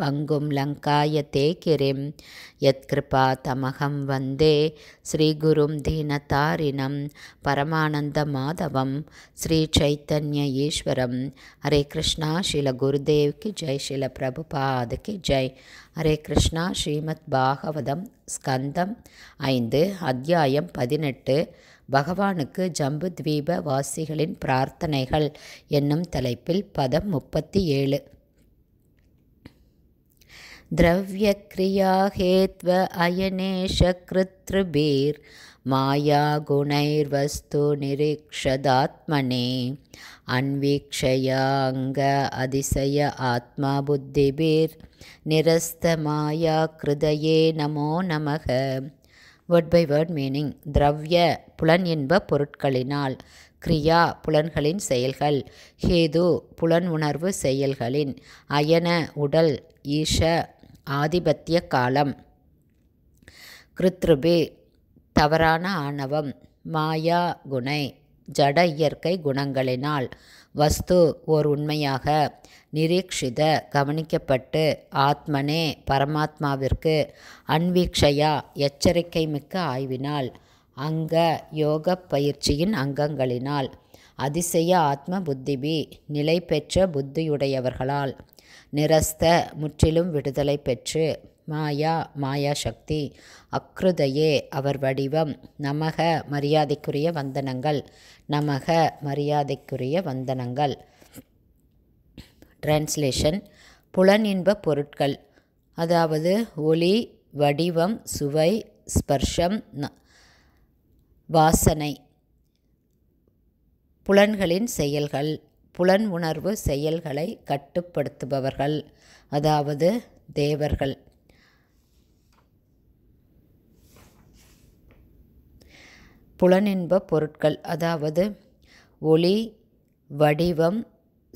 பங்கும் லங்காய தே யத்கிருபா தமகம் வந்தே ஸ்ரீகுரும் தீனதாரினம் பரமானந்த மாதவம் ஸ்ரீ சைத்தன்ய ஈஸ்வரம் ஹரே கிருஷ்ணா ஸ்ரீல குருதேவ்க்கு ஜெய் ஸ்ரீல பிரபுபாதுக்கு ஜெய் ஹரே கிருஷ்ணா ஸ்ரீமத் பாகவதம் ஸ்கந்தம் ஐந்து அத்தியாயம் பதினெட்டு பகவானுக்கு ஜம்பு தீப வாசிகளின் பிரார்த்தனைகள் என்னும் தலைப்பில் பதம் முப்பத்தி ஏழு द्रव्यक्रिया हेत्व अयनेश मायागुणैर्वस्तु निरीक्षदात्मने अन्वीक्षयाङ्ग अतिशय आत्माबुद्धिभिर्निरस्तमायाकृदये नमो नमः வேர்ட் பை வேர்ட் மீனிங் திரவ்ய புலன் இன்ப பொருட்களினால் கிரியா புலன்களின் செயல்கள் ஹேது புலன் உணர்வு செயல்களின் அயன உடல் ஈஷ ஆதிபத்திய காலம் கிருத்ருபி தவறான ஆணவம் மாயா குணை ஜட இயற்கை குணங்களினால் வஸ்து ஓர் உண்மையாக நிரீக்ஷித கவனிக்கப்பட்டு ஆத்மனே பரமாத்மாவிற்கு அன்வீக்ஷையா எச்சரிக்கை மிக்க ஆய்வினால் அங்க யோக பயிற்சியின் அங்கங்களினால் அதிசய ஆத்ம புத்திபி நிலை பெற்ற புத்தியுடையவர்களால் நிரஸ்த முற்றிலும் விடுதலை பெற்று மாயா மாயா சக்தி அக்ருதையே அவர் வடிவம் நமக மரியாதைக்குரிய வந்தனங்கள் நமக மரியாதைக்குரிய வந்தனங்கள் டிரான்ஸ்லேஷன் புலனின்ப பொருட்கள் அதாவது ஒளி வடிவம் சுவை ஸ்பர்ஷம் வாசனை புலன்களின் செயல்கள் புலன் உணர்வு செயல்களை கட்டுப்படுத்துபவர்கள் அதாவது தேவர்கள் புலனின்ப பொருட்கள் அதாவது ஒளி வடிவம்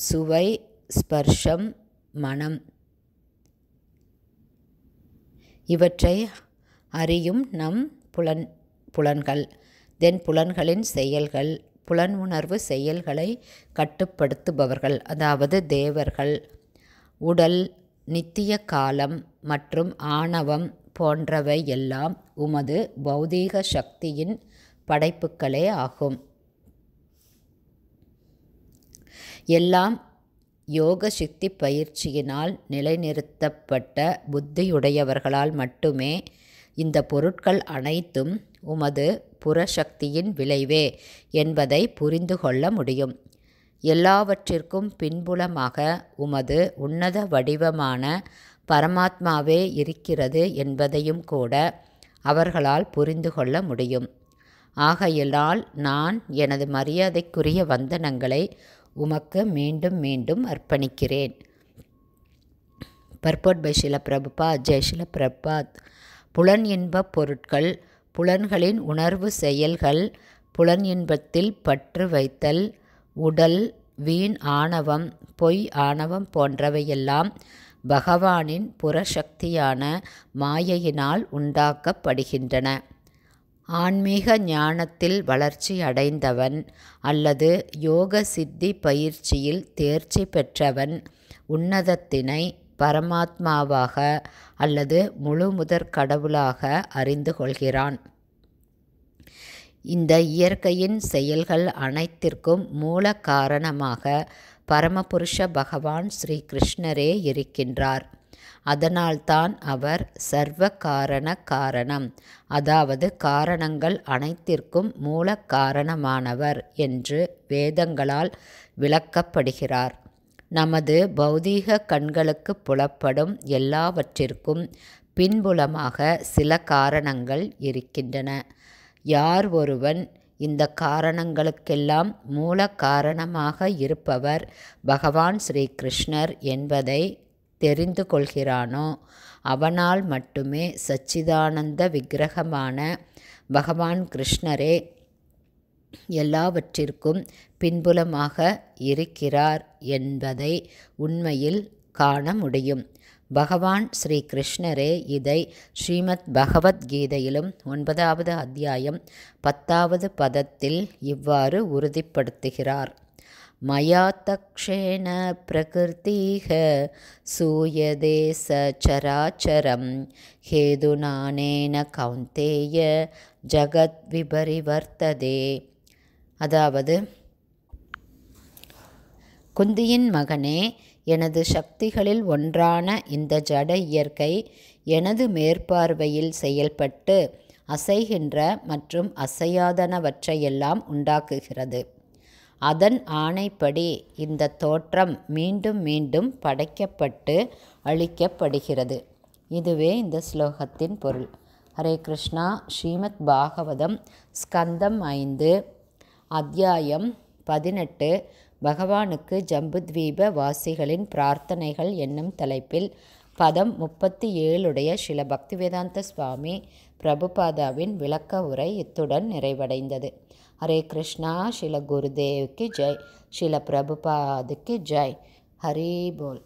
சுவை ஸ்பர்ஷம் மனம் இவற்றை அறியும் நம் புலன் புலன்கள் தென் புலன்களின் செயல்கள் புலனுணர்வு செயல்களை கட்டுப்படுத்துபவர்கள் அதாவது தேவர்கள் உடல் நித்திய காலம் மற்றும் ஆணவம் போன்றவை எல்லாம் உமது பௌதீக சக்தியின் படைப்புகளே ஆகும் எல்லாம் யோக சக்தி பயிற்சியினால் நிலைநிறுத்தப்பட்ட புத்தியுடையவர்களால் மட்டுமே இந்த பொருட்கள் அனைத்தும் உமது புறசக்தியின் விளைவே என்பதை புரிந்து கொள்ள முடியும் எல்லாவற்றிற்கும் பின்புலமாக உமது உன்னத வடிவமான பரமாத்மாவே இருக்கிறது என்பதையும் கூட அவர்களால் புரிந்து கொள்ள முடியும் ஆகையினால் நான் எனது மரியாதைக்குரிய வந்தனங்களை உமக்கு மீண்டும் மீண்டும் அர்ப்பணிக்கிறேன் பர்போட் பை சில பிரபுபா ஜெய் பிரபாத் புலன் இன்பப் பொருட்கள் புலன்களின் உணர்வு செயல்கள் புலன் இன்பத்தில் பற்று வைத்தல் உடல் வீண் ஆணவம் பொய் ஆணவம் போன்றவையெல்லாம் பகவானின் புறசக்தியான மாயையினால் உண்டாக்கப்படுகின்றன ஆன்மீக ஞானத்தில் வளர்ச்சி அடைந்தவன் அல்லது யோக சித்தி பயிற்சியில் தேர்ச்சி பெற்றவன் உன்னதத்தினை பரமாத்மாவாக அல்லது முழு முதற் கடவுளாக அறிந்து கொள்கிறான் இந்த இயற்கையின் செயல்கள் அனைத்திற்கும் மூல காரணமாக பரமபுருஷ பகவான் ஸ்ரீ கிருஷ்ணரே இருக்கின்றார் அதனால்தான் அவர் சர்வ காரண காரணம் அதாவது காரணங்கள் அனைத்திற்கும் மூல காரணமானவர் என்று வேதங்களால் விளக்கப்படுகிறார் நமது பௌதீக கண்களுக்கு புலப்படும் எல்லாவற்றிற்கும் பின்புலமாக சில காரணங்கள் இருக்கின்றன யார் ஒருவன் இந்த காரணங்களுக்கெல்லாம் மூல காரணமாக இருப்பவர் பகவான் ஸ்ரீ கிருஷ்ணர் என்பதை தெரிந்து கொள்கிறானோ அவனால் மட்டுமே சச்சிதானந்த விக்கிரகமான பகவான் கிருஷ்ணரே எல்லாவற்றிற்கும் பின்புலமாக இருக்கிறார் என்பதை உண்மையில் காண முடியும் பகவான் ஸ்ரீ கிருஷ்ணரே இதை ஸ்ரீமத் பகவத்கீதையிலும் ஒன்பதாவது அத்தியாயம் பத்தாவது பதத்தில் இவ்வாறு உறுதிப்படுத்துகிறார் மயா தக்ஷேண பிரகிருத்தீக சூயதே சராச்சரம் ஹேதுநானேன கௌந்தேய ஜகத் விபரிவர்த்ததே அதாவது குந்தியின் மகனே எனது சக்திகளில் ஒன்றான இந்த ஜட இயற்கை எனது மேற்பார்வையில் செயல்பட்டு அசைகின்ற மற்றும் அசையாதனவற்றையெல்லாம் உண்டாக்குகிறது அதன் ஆணைப்படி இந்த தோற்றம் மீண்டும் மீண்டும் படைக்கப்பட்டு அளிக்கப்படுகிறது இதுவே இந்த ஸ்லோகத்தின் பொருள் ஹரே கிருஷ்ணா ஸ்ரீமத் பாகவதம் ஸ்கந்தம் ஐந்து அத்தியாயம் பதினெட்டு பகவானுக்கு ஜம்புத்வீப வாசிகளின் பிரார்த்தனைகள் என்னும் தலைப்பில் பதம் முப்பத்தி ஏழுடைய சில பக்திவேதாந்த சுவாமி பிரபுபாதாவின் விளக்க உரை இத்துடன் நிறைவடைந்தது ஹரே கிருஷ்ணா சில குருதேவுக்கு ஜெய் சில பிரபுபாதுக்கு ஜெய் ஹரி போல்